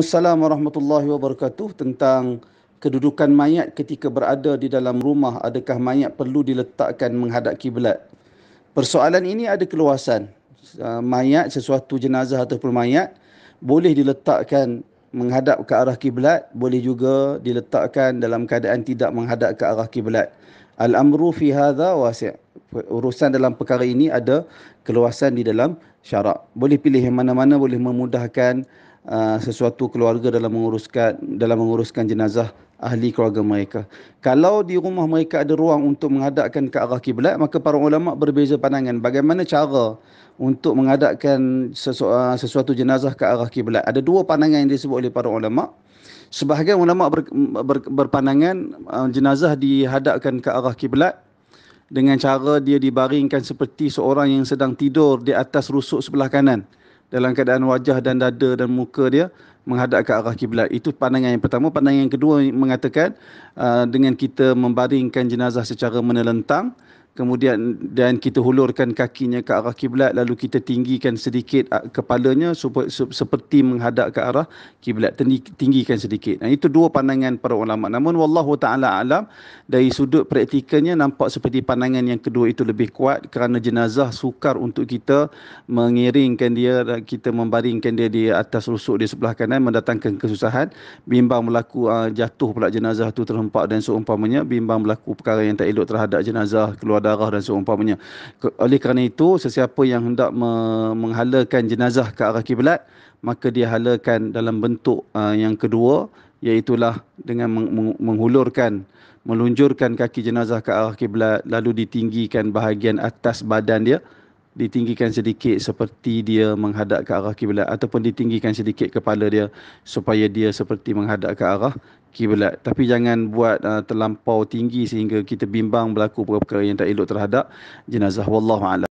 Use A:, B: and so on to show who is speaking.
A: Assalamualaikum warahmatullahi wabarakatuh tentang kedudukan mayat ketika berada di dalam rumah adakah mayat perlu diletakkan menghadap kiblat. Persoalan ini ada keluasan. Ah, mayat sesuatu jenazah atau permayat boleh diletakkan menghadap ke arah kiblat, boleh juga diletakkan dalam keadaan tidak menghadap ke arah kiblat. Al-amru fi hadha wasi'. Urusan dalam perkara ini ada keluasan di dalam syarak. Boleh pilih yang mana-mana boleh memudahkan Uh, sesuatu keluarga dalam menguruskan dalam menguruskan jenazah ahli keluarga mereka. Kalau di rumah mereka ada ruang untuk menghadapkan ke arah kiblat, maka para ulama berbeza pandangan bagaimana cara untuk menghadapkan sesu, uh, sesuatu jenazah ke arah kiblat. Ada dua pandangan yang disebut oleh para ulama. Sebahagian ulama ber, ber, berpandangan uh, jenazah dihadapkan ke arah kiblat dengan cara dia dibaringkan seperti seorang yang sedang tidur di atas rusuk sebelah kanan dalam keadaan wajah dan dada dan muka dia menghadap ke arah kiblat. Itu pandangan yang pertama. Pandangan yang kedua mengatakan uh, dengan kita membaringkan jenazah secara menelentang kemudian dan kita hulurkan kakinya ke arah kiblat lalu kita tinggikan sedikit ah, kepalanya supaya seperti menghadap ke arah kiblat tinggikan sedikit nah itu dua pandangan para ulama namun wallahu taala alam dari sudut praktikalnya nampak seperti pandangan yang kedua itu lebih kuat kerana jenazah sukar untuk kita mengiringkan dia kita membaringkan dia di atas rusuk di sebelah kanan mendatangkan kesusahan bimbang berlaku ah, jatuh pula jenazah itu terhempak dan seumpamanya bimbang berlaku perkara yang tak elok terhadap jenazah keluar darah dan seumpamanya. Oleh kerana itu, sesiapa yang hendak menghalakan jenazah ke arah kiblat, maka dia halakan dalam bentuk uh, yang kedua, iaitulah dengan menghulurkan, melunjurkan kaki jenazah ke arah kiblat, lalu ditinggikan bahagian atas badan dia, ditinggikan sedikit seperti dia menghadap ke arah kiblat ataupun ditinggikan sedikit kepala dia supaya dia seperti menghadap ke arah kiblat tapi jangan buat uh, terlampau tinggi sehingga kita bimbang berlaku perkara-perkara yang tak elok terhadap jenazah Wallahualam.